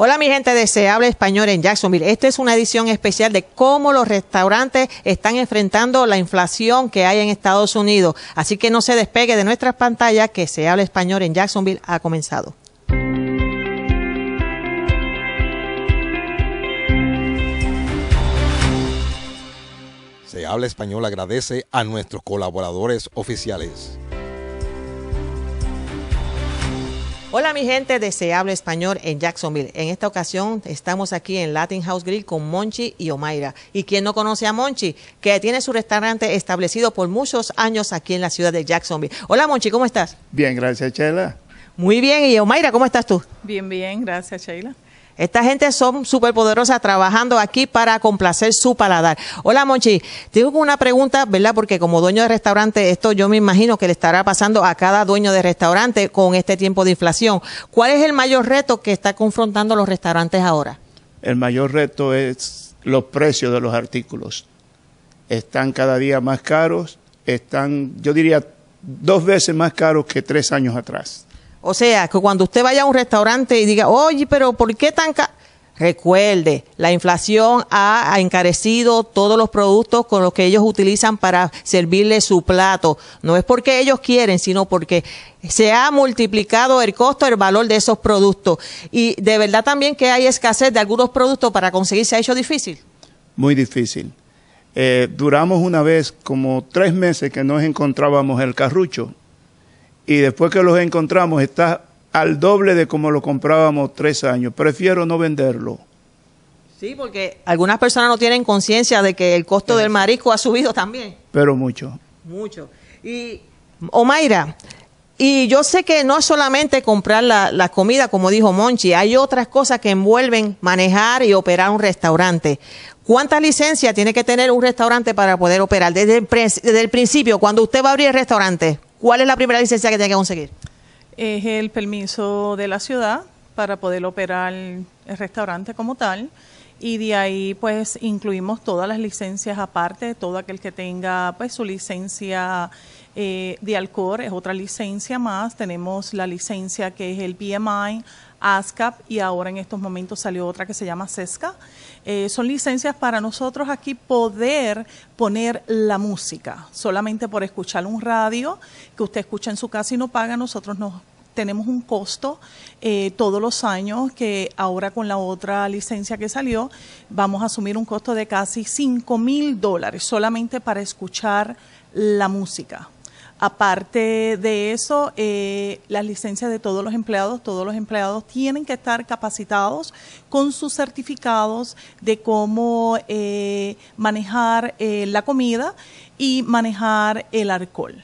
Hola mi gente de Se Habla Español en Jacksonville. Esta es una edición especial de cómo los restaurantes están enfrentando la inflación que hay en Estados Unidos. Así que no se despegue de nuestras pantallas que Se Habla Español en Jacksonville ha comenzado. Se Habla Español agradece a nuestros colaboradores oficiales. Hola mi gente de Se Español en Jacksonville. En esta ocasión estamos aquí en Latin House Grill con Monchi y Omaira. Y quien no conoce a Monchi, que tiene su restaurante establecido por muchos años aquí en la ciudad de Jacksonville. Hola Monchi, ¿cómo estás? Bien, gracias Sheila. Muy bien, y Omaira, ¿cómo estás tú? Bien, bien, gracias Sheila. Esta gente son súper poderosas trabajando aquí para complacer su paladar. Hola, Monchi. Tengo una pregunta, ¿verdad? Porque como dueño de restaurante, esto yo me imagino que le estará pasando a cada dueño de restaurante con este tiempo de inflación. ¿Cuál es el mayor reto que está confrontando los restaurantes ahora? El mayor reto es los precios de los artículos. Están cada día más caros, están, yo diría, dos veces más caros que tres años atrás. O sea, que cuando usted vaya a un restaurante y diga, oye, pero ¿por qué tan Recuerde, la inflación ha, encarecido todos los productos con los que ellos utilizan para servirle su plato. No es porque ellos quieren, sino porque se ha multiplicado el costo, el valor de esos productos. Y de verdad también que hay escasez de algunos productos para conseguirse se ha hecho difícil. Muy difícil. Eh, duramos una vez como tres meses que nos encontrábamos el carrucho y después que los encontramos está al doble de como lo comprábamos tres años. Prefiero no venderlo. Sí, porque algunas personas no tienen conciencia de que el costo del marisco ha subido también. Pero mucho. Mucho. Y, Omaira, y yo sé que no es solamente comprar la, comida, como dijo Monchi, hay otras cosas que envuelven manejar y operar un restaurante. ¿Cuántas licencias tiene que tener un restaurante para poder operar? Desde desde el principio, cuando usted va a abrir el restaurante. ¿Cuál es la primera licencia que tiene que conseguir? Es el permiso de la ciudad para poder operar el restaurante como tal y de ahí pues incluimos todas las licencias aparte, todo aquel que tenga pues su licencia eh, de alcohol es otra licencia más, tenemos la licencia que es el BMI, ASCAP y ahora en estos momentos salió otra que se llama CESCA. Eh, son licencias para nosotros aquí poder poner la música. Solamente por escuchar un radio que usted escucha en su casa y no paga, nosotros tenemos un costo eh, todos los años que ahora con la otra licencia que salió vamos a asumir un costo de casi 5 mil dólares solamente para escuchar la música. Aparte de eso, eh, las licencias de todos los empleados, todos los empleados tienen que estar capacitados con sus certificados de cómo eh, manejar eh, la comida y manejar el alcohol.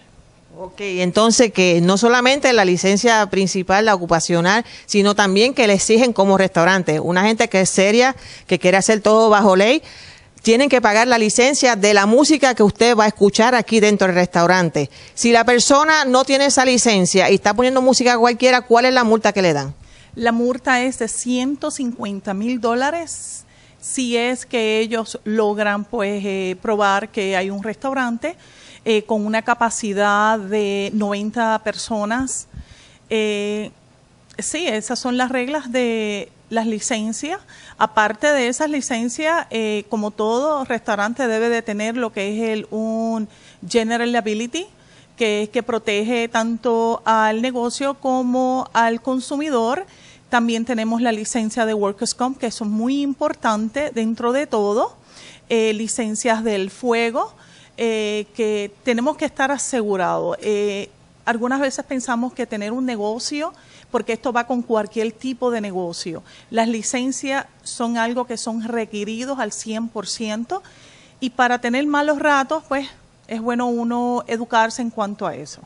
Ok, entonces que no solamente la licencia principal, la ocupacional, sino también que le exigen como restaurante. Una gente que es seria, que quiere hacer todo bajo ley, tienen que pagar la licencia de la música que usted va a escuchar aquí dentro del restaurante. Si la persona no tiene esa licencia y está poniendo música cualquiera, ¿cuál es la multa que le dan? La multa es de 150 mil dólares si es que ellos logran pues eh, probar que hay un restaurante eh, con una capacidad de 90 personas. Eh, sí, esas son las reglas de las licencias. Aparte de esas licencias, eh, como todo restaurante debe de tener lo que es el un general liability, que es que protege tanto al negocio como al consumidor. También tenemos la licencia de Workers Comp, que es muy importante dentro de todo. Eh, licencias del fuego, eh, que tenemos que estar asegurados algunas veces pensamos que tener un negocio, porque esto va con cualquier tipo de negocio, las licencias son algo que son requeridos al 100% y para tener malos ratos, pues es bueno uno educarse en cuanto a eso.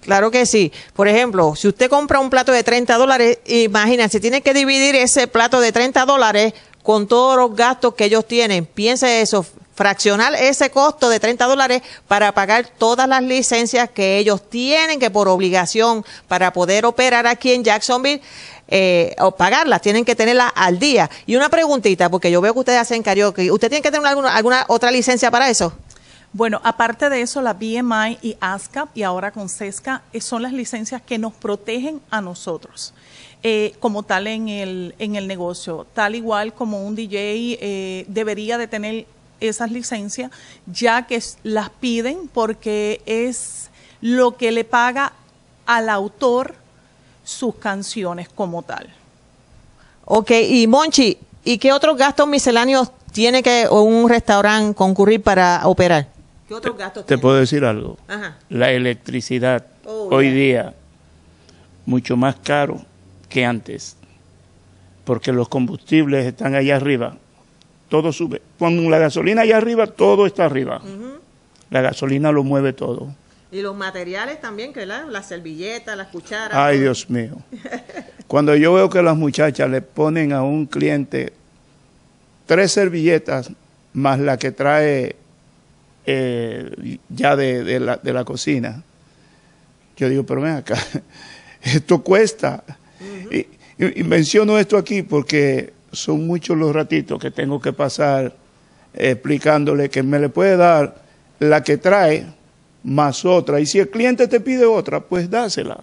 Claro que sí. Por ejemplo, si usted compra un plato de 30 dólares, imagínense, tiene que dividir ese plato de 30 dólares con todos los gastos que ellos tienen. Piense eso, fraccionar ese costo de 30 dólares para pagar todas las licencias que ellos tienen que por obligación para poder operar aquí en Jacksonville. Eh, o pagarlas, tienen que tenerlas al día. Y una preguntita, porque yo veo que ustedes hacen karaoke, ¿usted tiene que tener alguna, alguna otra licencia para eso? Bueno, aparte de eso, la BMI y ASCAP y ahora con e SESCA eh, son las licencias que nos protegen a nosotros. Eh, como tal en el, en el negocio, tal igual como un DJ debería de tener esas licencias, ya que las piden porque es lo que le paga al autor sus canciones como tal. Ok, y Monchi, ¿y qué otros gastos misceláneos tiene que un restaurante concurrir para operar? ¿Qué otros gastos Te puedo decir algo. La electricidad oh, hoy día mucho más caro que antes, porque los combustibles están allá arriba todo sube. Cuando la gasolina allá arriba, todo está arriba. La gasolina lo mueve todo. Y los materiales también, que las servilletas, las cucharas. Ay, Dios mío. Cuando yo veo que las muchachas le ponen a un cliente tres servilletas más la que trae eh, ya de, la, cocina, yo digo, pero ven acá, esto cuesta. y menciono esto aquí porque son muchos los ratitos que tengo que pasar explicándole que me le puede dar la que trae más otra. Y si el cliente te pide otra, pues dásela.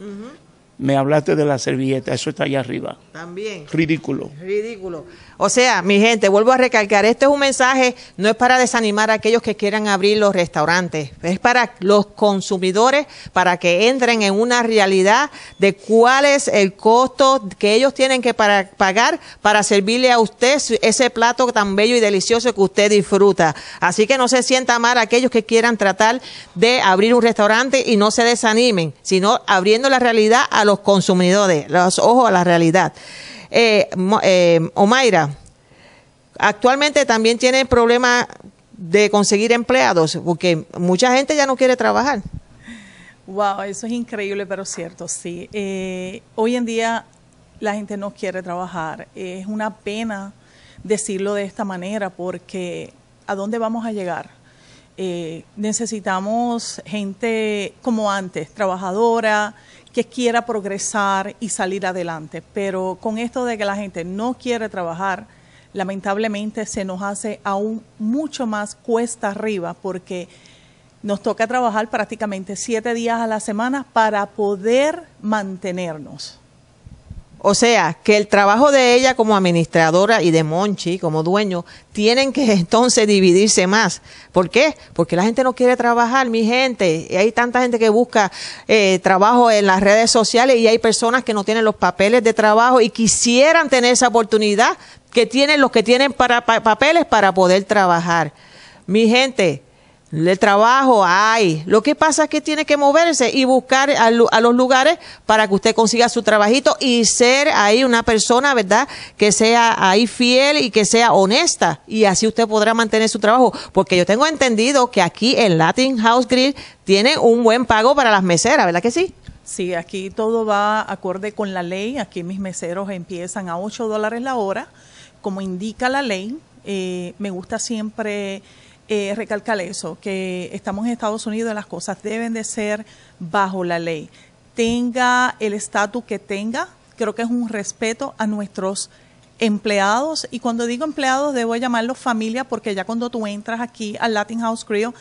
Me hablaste de la servilleta, eso está allá arriba. También. Ridículo. Ridículo. O sea, mi gente, vuelvo a recalcar, este es un mensaje, no es para desanimar a aquellos que quieran abrir los restaurantes, es para los consumidores, para que entren en una realidad de cuál es el costo que ellos tienen que para, pagar para servirle a usted ese plato tan bello y delicioso que usted disfruta. Así que no se sienta mal aquellos que quieran tratar de abrir un restaurante y no se desanimen, sino abriendo la realidad a los los consumidores, los ojos a la realidad. Eh, eh, Omaira, actualmente también tiene problemas de conseguir empleados, porque mucha gente ya no quiere trabajar. Wow, eso es increíble, pero cierto, sí. Eh, hoy en día la gente no quiere trabajar. Es una pena decirlo de esta manera, porque ¿a dónde vamos a llegar? necesitamos gente como antes, trabajadora, que quiera progresar y salir adelante. Pero con esto de que la gente no quiere trabajar, lamentablemente se nos hace aún mucho más cuesta arriba porque nos toca trabajar prácticamente siete días a la semana para poder mantenernos. O sea, que el trabajo de ella como administradora y de Monchi como dueño tienen que entonces dividirse más. ¿Por qué? Porque la gente no quiere trabajar, mi gente. Y hay tanta gente que busca eh, trabajo en las redes sociales y hay personas que no tienen los papeles de trabajo y quisieran tener esa oportunidad que tienen los que tienen para, papeles para poder trabajar. Mi gente, le trabajo hay. Lo que pasa es que tiene que moverse y buscar a, los lugares para que usted consiga su trabajito y ser ahí una persona, ¿verdad? Que sea ahí fiel y que sea honesta. Y así usted podrá mantener su trabajo. Porque yo tengo entendido que aquí en Latin House Grill tiene un buen pago para las meseras, ¿verdad que sí? Sí, aquí todo va acorde con la ley. Aquí mis meseros empiezan a 8 dólares la hora, como indica la ley. Eh, me gusta siempre eh, recalcar eso, que estamos en Estados Unidos, las cosas deben de ser bajo la ley. Tenga el estatus que tenga, creo que es un respeto a nuestros empleados, y cuando digo empleados debo llamarlos familia, porque ya cuando tú entras aquí al Latin House Creo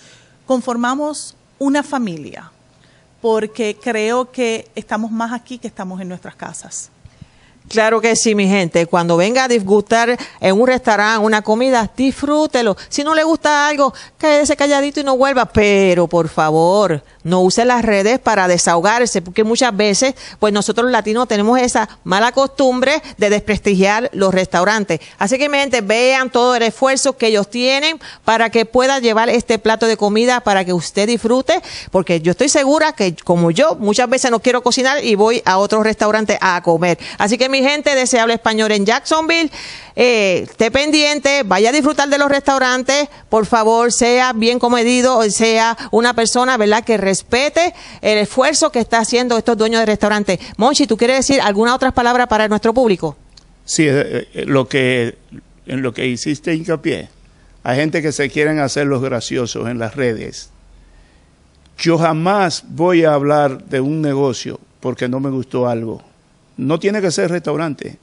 conformamos una familia, porque creo que estamos más aquí que estamos en nuestras casas. Claro que sí, mi gente. Cuando venga a disgustar en un restaurante, una comida, disfrútelo. Si no le gusta algo, quédese calladito y no vuelva. Pero, por favor, no use las redes para desahogarse, porque muchas veces, pues nosotros latinos tenemos esa mala costumbre de desprestigiar los restaurantes. Así que, mi gente, vean todo el esfuerzo que ellos tienen para que pueda llevar este plato de comida para que usted disfrute, porque yo estoy segura que, como yo, muchas veces no quiero cocinar y voy a otro restaurante a comer. Así que, mi gente deseable Español en Jacksonville. Eh, esté pendiente, vaya a disfrutar de los restaurantes, por favor, sea bien comedido, sea una persona, ¿verdad?, que respete el esfuerzo que está haciendo estos dueños de restaurantes. Monchi, ¿tú quieres decir alguna otra palabra para nuestro público? Sí, eh, eh, lo que, en lo que hiciste hincapié, hay gente que se quieren hacer los graciosos en las redes. Yo jamás voy a hablar de un negocio porque no me gustó algo no tiene que ser restaurante.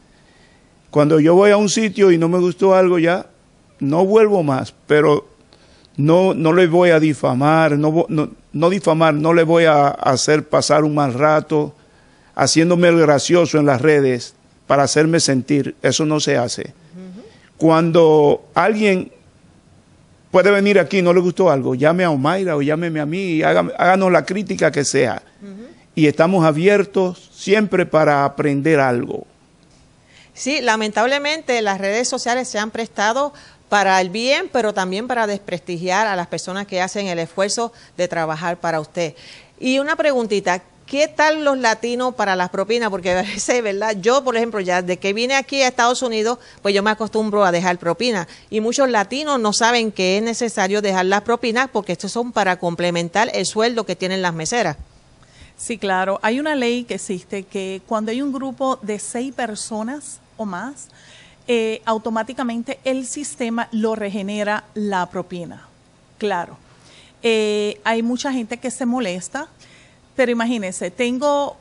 Cuando yo voy a un sitio y no me gustó algo ya, no vuelvo más, pero no, no le voy a difamar, no, no, difamar, no le voy a hacer pasar un mal rato haciéndome el gracioso en las redes para hacerme sentir. Eso no se hace. Cuando alguien puede venir aquí, no le gustó algo, llame a Omaira o llámeme a mí, háganos la crítica que sea y estamos abiertos siempre para aprender algo. Sí, lamentablemente las redes sociales se han prestado para el bien, pero también para desprestigiar a las personas que hacen el esfuerzo de trabajar para usted. Y una preguntita, ¿qué tal los latinos para las propinas? Porque a ¿verdad? Yo, por ejemplo, ya de que vine aquí a Estados Unidos, pues yo me acostumbro a dejar propinas. Y muchos latinos no saben que es necesario dejar las propinas porque estos son para complementar el sueldo que tienen las meseras. Sí, claro. Hay una ley que existe que cuando hay un grupo de seis personas o más, eh, automáticamente el sistema lo regenera la propina. Claro. Eh, hay mucha gente que se molesta, pero imagínense, tengo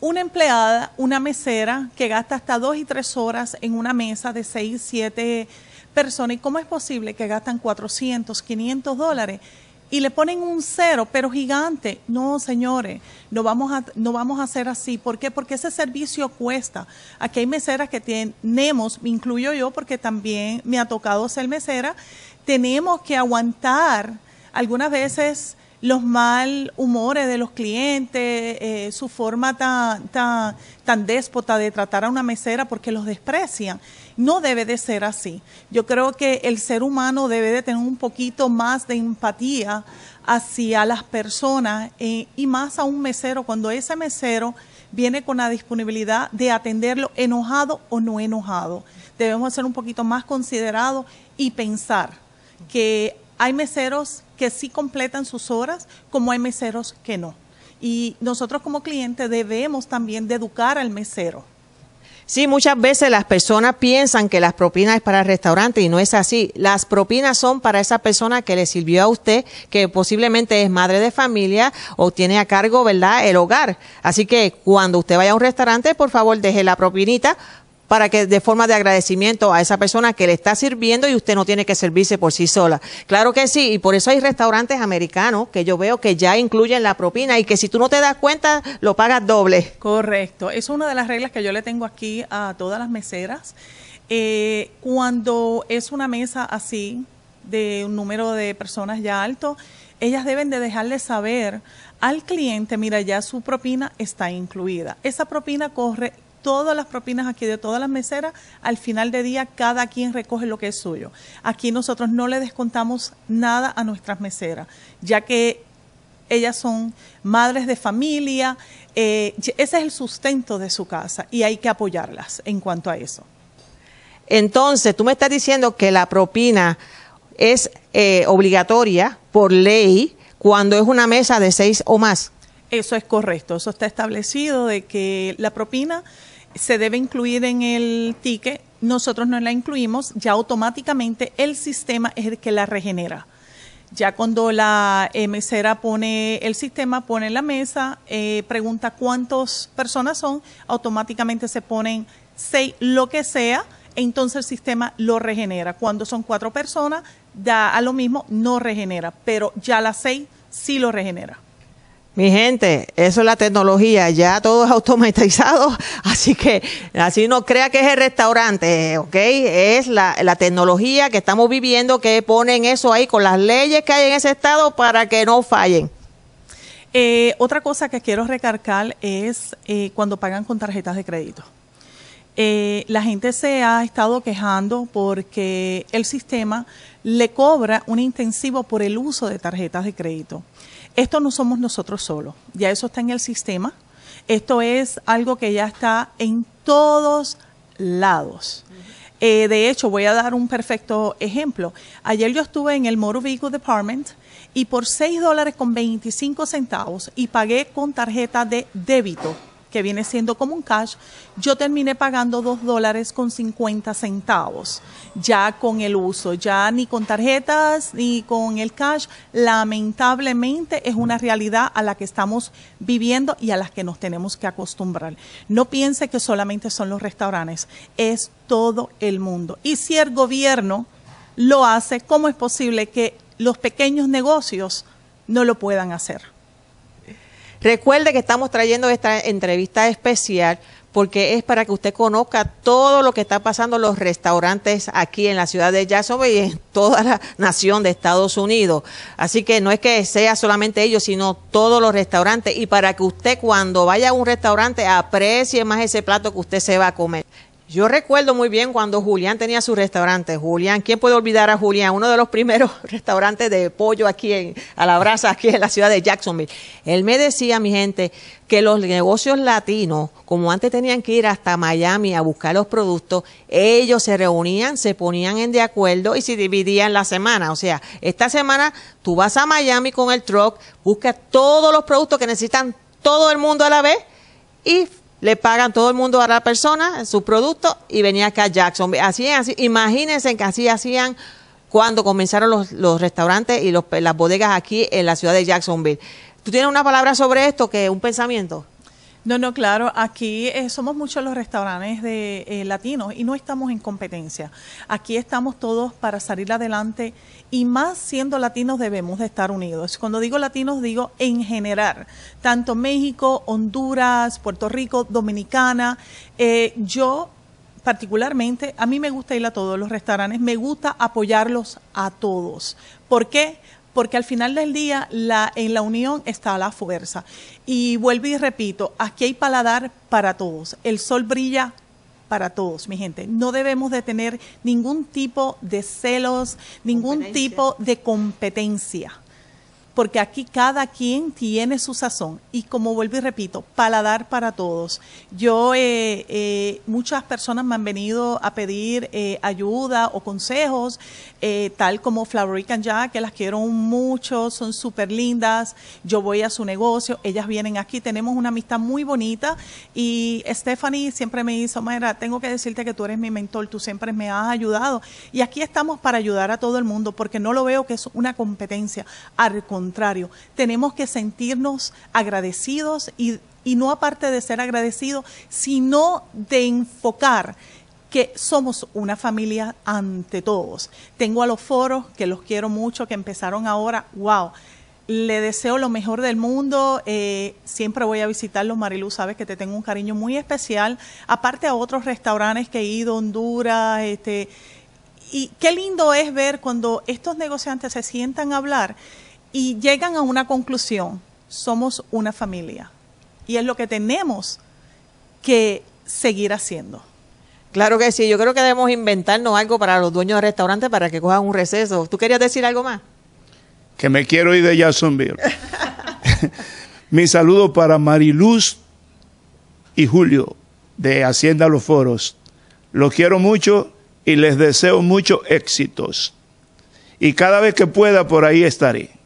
una empleada, una mesera que gasta hasta dos y tres horas en una mesa de seis, siete personas. ¿Y cómo es posible que gastan 400, 500 dólares y le ponen un cero, pero gigante. No, señores, no vamos a, hacer así. ¿Por qué? Porque ese servicio cuesta. Aquí hay meseras que tenemos, me incluyo yo porque también me ha tocado ser mesera, tenemos que aguantar algunas veces los mal humores de los clientes, eh, su forma tan, tan, déspota de tratar a una mesera porque los desprecian. No debe de ser así. Yo creo que el ser humano debe de tener un poquito más de empatía hacia las personas eh, y más a un mesero cuando ese mesero viene con la disponibilidad de atenderlo enojado o no enojado. Debemos ser un poquito más considerados y pensar que hay meseros que sí completan sus horas, como hay meseros que no. Y nosotros como clientes debemos también de educar al mesero. Sí, muchas veces las personas piensan que las propinas es para el restaurante y no es así. Las propinas son para esa persona que le sirvió a usted, que posiblemente es madre de familia o tiene a cargo, ¿verdad?, el hogar. Así que cuando usted vaya a un restaurante, por favor, deje la propinita para que de forma de agradecimiento a esa persona que le está sirviendo y usted no tiene que servirse por sí sola. Claro que sí, y por eso hay restaurantes americanos que yo veo que ya incluyen la propina y que si tú no te das cuenta, lo pagas doble. Correcto, es una de las reglas que yo le tengo aquí a todas las meseras. Eh, cuando es una mesa así, de un número de personas ya alto, ellas deben de dejarle saber al cliente, mira, ya su propina está incluida. Esa propina corre todas las propinas aquí de todas las meseras, al final de día cada quien recoge lo que es suyo. Aquí nosotros no le descontamos nada a nuestras meseras, ya que ellas son madres de familia, eh, ese es el sustento de su casa y hay que apoyarlas en cuanto a eso. Entonces, tú me estás diciendo que la propina es eh, obligatoria por ley cuando es una mesa de seis o más. Eso es correcto, eso está establecido de que la propina se debe incluir en el ticket, nosotros no la incluimos, ya automáticamente el sistema es el que la regenera. Ya cuando la mesera pone el sistema, pone la mesa, eh, pregunta cuántas personas son, automáticamente se ponen seis, lo que sea, entonces el sistema lo regenera. Cuando son cuatro personas, da a lo mismo, no regenera, pero ya las seis sí lo regenera. Mi gente, eso es la tecnología, ya todo es automatizado, así que así no crea que es el restaurante, ¿ok? Es la, tecnología que estamos viviendo que ponen eso ahí con las leyes que hay en ese estado para que no fallen. Eh, otra cosa que quiero recargar es eh, cuando pagan con tarjetas de crédito. Eh, la gente se ha estado quejando porque el sistema le cobra un intensivo por el uso de tarjetas de crédito. Esto no somos nosotros solos, ya eso está en el sistema. Esto es algo que ya está en todos lados. Eh, de hecho, voy a dar un perfecto ejemplo. Ayer yo estuve en el Motor Vehicle Department y por 6 dólares con 25 centavos y pagué con tarjeta de débito que viene siendo como un cash, yo terminé pagando 2 dólares con 50 centavos, ya con el uso, ya ni con tarjetas ni con el cash. Lamentablemente es una realidad a la que estamos viviendo y a la que nos tenemos que acostumbrar. No piense que solamente son los restaurantes, es todo el mundo. Y si el gobierno lo hace, ¿cómo es posible que los pequeños negocios no lo puedan hacer? Recuerde que estamos trayendo esta entrevista especial porque es para que usted conozca todo lo que está pasando en los restaurantes aquí en la ciudad de Jacksonville y en toda la nación de Estados Unidos. Así que no es que sea solamente ellos, sino todos los restaurantes y para que usted cuando vaya a un restaurante aprecie más ese plato que usted se va a comer. Yo recuerdo muy bien cuando Julián tenía su restaurante. Julián, ¿quién puede olvidar a Julián? Uno de los primeros restaurantes de pollo aquí en, a la brasa, aquí en la ciudad de Jacksonville. Él me decía, mi gente, que los negocios latinos, como antes tenían que ir hasta Miami a buscar los productos, ellos se reunían, se ponían en de acuerdo y se dividían la semana. O sea, esta semana tú vas a Miami con el truck, buscas todos los productos que necesitan todo el mundo a la vez y le pagan todo el mundo a la persona su producto y venía acá a Jacksonville Así, así, imagínense que así hacían cuando comenzaron los, los restaurantes y las bodegas aquí en la ciudad de Jacksonville. ¿Tú tienes una palabra sobre esto, que un pensamiento? No, no, claro, aquí eh, somos muchos los restaurantes de eh, latinos y no estamos en competencia. Aquí estamos todos para salir adelante y más siendo latinos debemos de estar unidos. Cuando digo latinos digo en general, tanto México, Honduras, Puerto Rico, Dominicana. Eh, yo particularmente, a mí me gusta ir a todos los restaurantes, me gusta apoyarlos a todos. ¿Por qué? porque al final del día en la unión está la fuerza. Y vuelvo y repito, aquí hay paladar para todos. El sol brilla para todos, mi gente. No debemos de tener ningún tipo de celos, ningún tipo de competencia porque aquí cada quien tiene su sazón. Y como vuelvo y repito, paladar para todos. Yo, eh, eh, muchas personas me han venido a pedir eh, ayuda o consejos, tal como Flowerican Jack, que las quiero mucho, son súper lindas. Yo voy a su negocio, ellas vienen aquí, tenemos una amistad muy bonita. Y Stephanie siempre me dice, mira, tengo que decirte que tú eres mi mentor, tú siempre me has ayudado. Y aquí estamos para ayudar a todo el mundo, porque no lo veo que es una competencia. Al tenemos que sentirnos agradecidos y, y no aparte de ser agradecidos, sino de enfocar que somos una familia ante todos. Tengo a los foros, que los quiero mucho, que empezaron ahora, wow. Le deseo lo mejor del mundo, eh, siempre voy a visitarlos, Marilu, sabes que te tengo un cariño muy especial, aparte a otros restaurantes que he ido, Honduras, este, y qué lindo es ver cuando estos negociantes se sientan a hablar y llegan a una conclusión, somos una familia. Y es lo que tenemos que seguir haciendo. Claro que sí, yo creo que debemos inventarnos algo para los dueños de restaurantes para que cojan un receso. ¿Tú querías decir algo más? Que me quiero ir de Jacksonville. Mi saludo para Mariluz y Julio de Hacienda Los Foros. Los quiero mucho y les deseo muchos éxitos. Y cada vez que pueda por ahí estaré.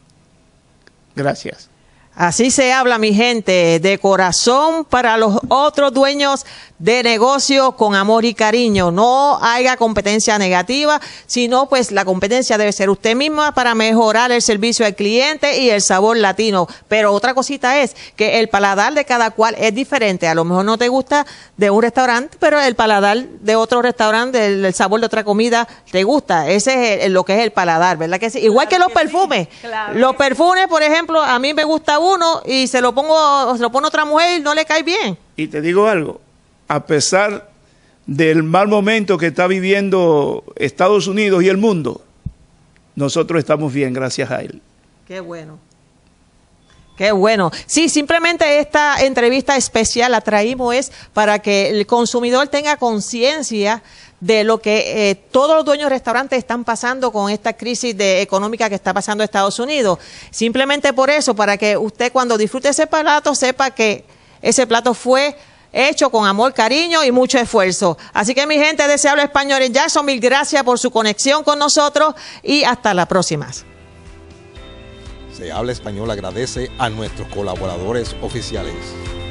Gracias. Así se habla, mi gente, de corazón para los otros dueños de negocio con amor y cariño. No haya competencia negativa, sino pues la competencia debe ser usted misma para mejorar el servicio al cliente y el sabor latino. Pero otra cosita es que el paladar de cada cual es diferente. A lo mejor no te gusta de un restaurante, pero el paladar de otro restaurante, el, sabor de otra comida te gusta. Ese es lo que es el paladar, ¿verdad? Que Igual que los perfumes. los perfumes, por ejemplo, a mí me gusta uno y se lo pongo, se lo pone otra mujer y no le cae bien. Y te digo algo, a pesar del mal momento que está viviendo Estados Unidos y el mundo, nosotros estamos bien gracias a él. Qué bueno. Qué bueno. Sí, simplemente esta entrevista especial la traímos es para que el consumidor tenga conciencia de lo que eh, todos los dueños de restaurantes están pasando con esta crisis económica que está pasando Estados Unidos. Simplemente por eso, para que usted cuando disfrute ese plato sepa que ese plato fue hecho con amor, cariño y mucho esfuerzo. Así que mi gente de Se Habla Español en mil gracias por su conexión con nosotros y hasta la próxima. Se Habla Español agradece a nuestros colaboradores oficiales.